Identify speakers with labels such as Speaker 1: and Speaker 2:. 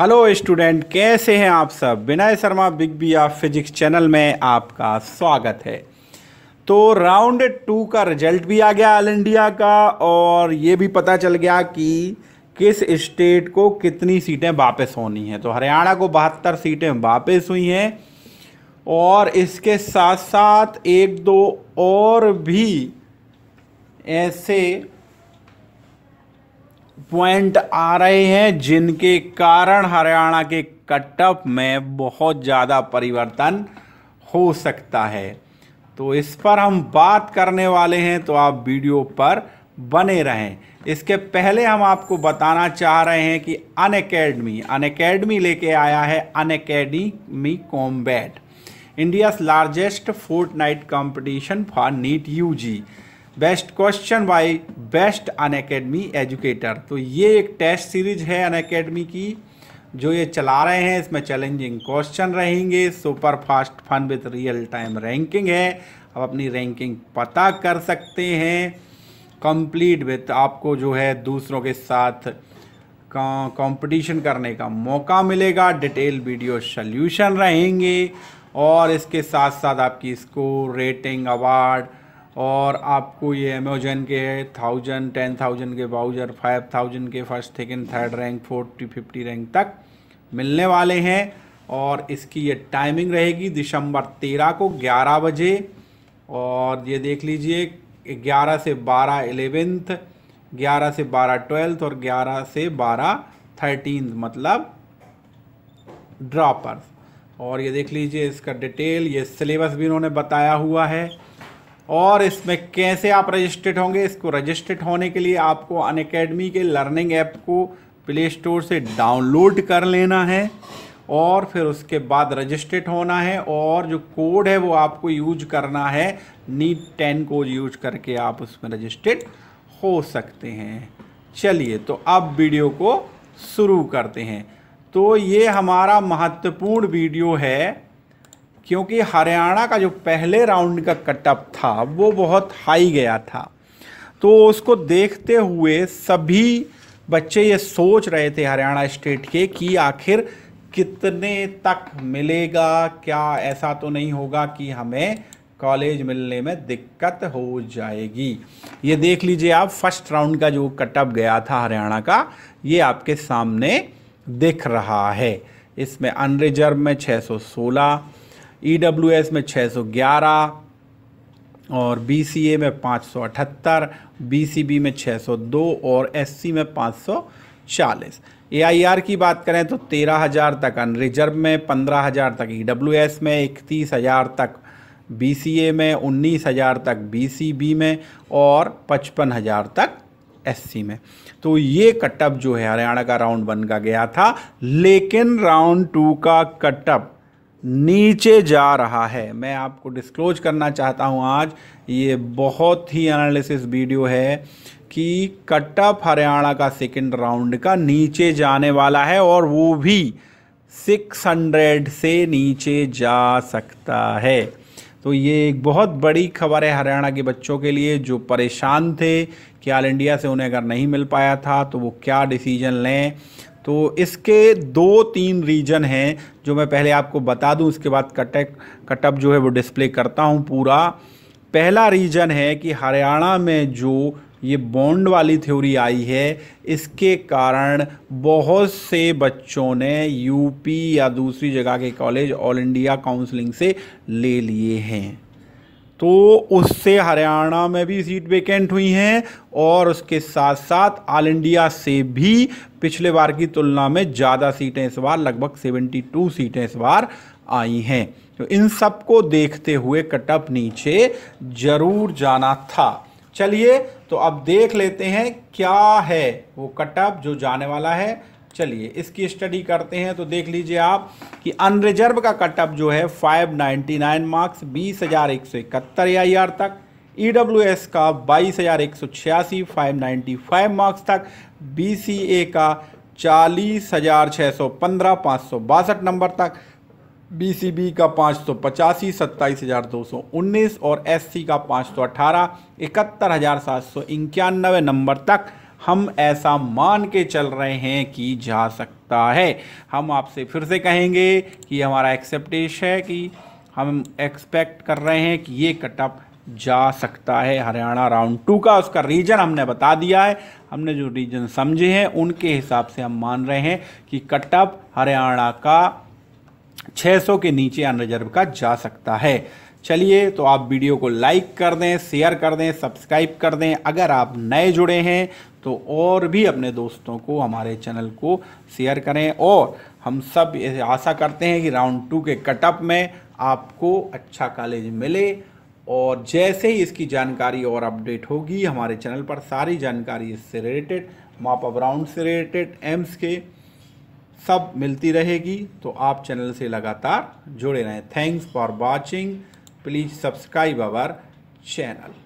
Speaker 1: hello student कैसे हैं आप सब Vinay Sharma big B of physics channel में आपका स्वागत है तो राउंड टू का रिजल्ट भी आ गया ऑल इंडिया का और ये भी पता चल गया कि किस स्टेट को कितनी सीटें वापस होनी हैं तो हरियाणा को बहत्तर सीटें वापस हुई हैं और इसके साथ साथ एक दो और भी ऐसे पॉइंट आ रहे हैं जिनके कारण हरियाणा के कटअप में बहुत ज़्यादा परिवर्तन हो सकता है तो इस पर हम बात करने वाले हैं तो आप वीडियो पर बने रहें इसके पहले हम आपको बताना चाह रहे हैं कि अन अकेडमी अन अकेडमी लेके आया है Unacademy combat India's largest Fortnite competition for NEET U G best question by best Unacademy educator तो ये एक टेस्ट सीरीज है अन अकेडमी की जो ये चला रहे हैं इसमें चैलेंजिंग क्वेश्चन रहेंगे super fast fun with real time ranking है आप अपनी रैंकिंग पता कर सकते हैं कंप्लीट विथ आपको जो है दूसरों के साथ कंपटीशन करने का मौका मिलेगा डिटेल वीडियो सल्यूशन रहेंगे और इसके साथ साथ आपकी स्कोर रेटिंग अवार्ड और आपको ये अमेजन के है थाउजेंड टेन थाउजेंड के बाउजर फाइव थाउजेंड के first second third rank forty fifty rank तक मिलने वाले हैं और इसकी ये टाइमिंग रहेगी दिसंबर तेरह को ग्यारह बजे और ये देख लीजिए ग्यारह से बारह एलेवेंथ ग्यारह से बारह ट्वेल्थ और ग्यारह से बारह थर्टीन मतलब ड्रॉपर्स और ये देख लीजिए इसका डिटेल ये सिलेबस भी इन्होंने बताया हुआ है और इसमें कैसे आप रजिस्टर्ड होंगे इसको रजिस्टर्ड होने के लिए आपको अन के लर्निंग ऐप को प्ले स्टोर से डाउनलोड कर लेना है और फिर उसके बाद रजिस्टर्ड होना है और जो कोड है वो आपको यूज करना है नीट टेन कोड यूज करके आप उसमें रजिस्टर्ड हो सकते हैं चलिए तो अब वीडियो को शुरू करते हैं तो ये हमारा महत्वपूर्ण वीडियो है क्योंकि हरियाणा का जो पहले राउंड का कटअप था वो बहुत हाई गया था तो उसको देखते हुए सभी बच्चे ये सोच रहे थे हरियाणा स्टेट के कि आखिर कितने तक मिलेगा क्या ऐसा तो नहीं होगा कि हमें कॉलेज मिलने में दिक्कत हो जाएगी ये देख लीजिए आप फर्स्ट राउंड का जो कटअप गया था हरियाणा का ये आपके सामने दिख रहा है इसमें अनरिजर्व में 616 ई e में 611 और बी में 578 बी में 602 और एस में 540 ए की बात करें तो 13000 तक अनरिजर्व में 15000 तक ई e में 31000 तक बी में 19000 तक बी में और 55000 तक एस में तो ये कटअप जो है हरियाणा का राउंड वन का गया था लेकिन राउंड टू का कटअप नीचे जा रहा है मैं आपको डिस्क्लोज करना चाहता हूं आज ये बहुत ही एनालिसिस वीडियो है कि कटअप हरियाणा का सेकंड राउंड का नीचे जाने वाला है और वो भी 600 से नीचे जा सकता है तो ये एक बहुत बड़ी खबर है हरियाणा के बच्चों के लिए जो परेशान थे कि ऑल इंडिया से उन्हें अगर नहीं मिल पाया था तो वो क्या डिसीजन लें तो इसके दो तीन रीजन हैं जो मैं पहले आपको बता दूं उसके बाद कटक कटअप जो है वो डिस्प्ले करता हूं पूरा पहला रीजन है कि हरियाणा में जो ये बॉन्ड वाली थ्योरी आई है इसके कारण बहुत से बच्चों ने यूपी या दूसरी जगह के कॉलेज ऑल इंडिया काउंसलिंग से ले लिए हैं तो उससे हरियाणा में भी सीट वेकेंट हुई हैं और उसके साथ साथ ऑल इंडिया से भी पिछले बार की तुलना में ज़्यादा सीटें इस बार लगभग 72 सीटें इस बार आई हैं तो इन सब को देखते हुए कटअप नीचे ज़रूर जाना था चलिए तो अब देख लेते हैं क्या है वो कटअप जो जाने वाला है चलिए इसकी स्टडी करते हैं तो देख लीजिए आप कि अनरिजर्व का कटअप जो है 599 मार्क्स बीस हज़ार एक सौ इकहत्तर या आर तक ई डब्ल्यू एस का बाईस हज़ार एक सौ छियासी फाइव नाइन्टी फाइव मार्क्स तक बी सी ए का चालीस हज़ार छः सौ पंद्रह पाँच सौ बासठ नंबर तक बी सी बी का पाँच सौ पचासी सत्ताईस हज़ार दो सौ उन्नीस और एस सी का पाँच सौ अठारह इकहत्तर हज़ार सात सौ इक्यानवे नंबर तक हम ऐसा मान के चल रहे हैं कि जा सकता है हम आपसे फिर से कहेंगे कि हमारा एक्सेप्टेश है कि हम एक्सपेक्ट कर रहे हैं कि ये कटअप जा सकता है हरियाणा राउंड टू का उसका रीजन हमने बता दिया है हमने जो रीजन समझे हैं उनके हिसाब से हम मान रहे हैं कि कटअप हरियाणा का 600 के नीचे अनरिजर्व का जा सकता है चलिए तो आप वीडियो को लाइक कर दें शेयर कर दें सब्सक्राइब कर दें अगर आप नए जुड़े हैं तो और भी अपने दोस्तों को हमारे चैनल को शेयर करें और हम सब आशा करते हैं कि राउंड टू के कटअप में आपको अच्छा कॉलेज मिले और जैसे ही इसकी जानकारी और अपडेट होगी हमारे चैनल पर सारी जानकारी इससे रिलेटेड माप अप राउंड से रिलेटेड एम्स के सब मिलती रहेगी तो आप चैनल से लगातार जुड़े रहें thanks for watching please subscribe our channel